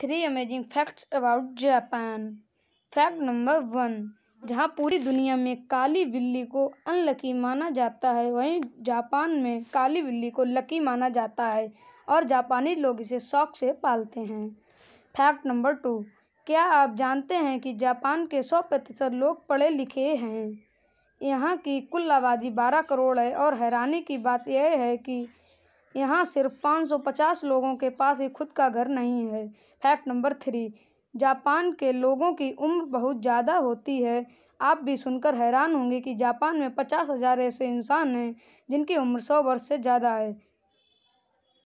three amazing facts about Japan fact number one जहाँ पूरी दुनिया में काली बिल्ली को अनलकी माना जाता है वहीं जापान में काली बिल्ली को लकी माना जाता है और जापानी लोग इसे शौक से पालते हैं फैक्ट नंबर टू क्या आप जानते हैं कि जापान के सौ प्रतिशत लोग पढ़े लिखे हैं यहाँ की कुल आबादी बारह करोड़ है और हैरानी की बात यह है कि यहाँ सिर्फ पाँच सौ पचास लोगों के पास ही खुद का घर नहीं है फैक्ट नंबर थ्री जापान के लोगों की उम्र बहुत ज़्यादा होती है आप भी सुनकर हैरान होंगे कि जापान में पचास हज़ार ऐसे इंसान हैं जिनकी उम्र सौ वर्ष से ज़्यादा है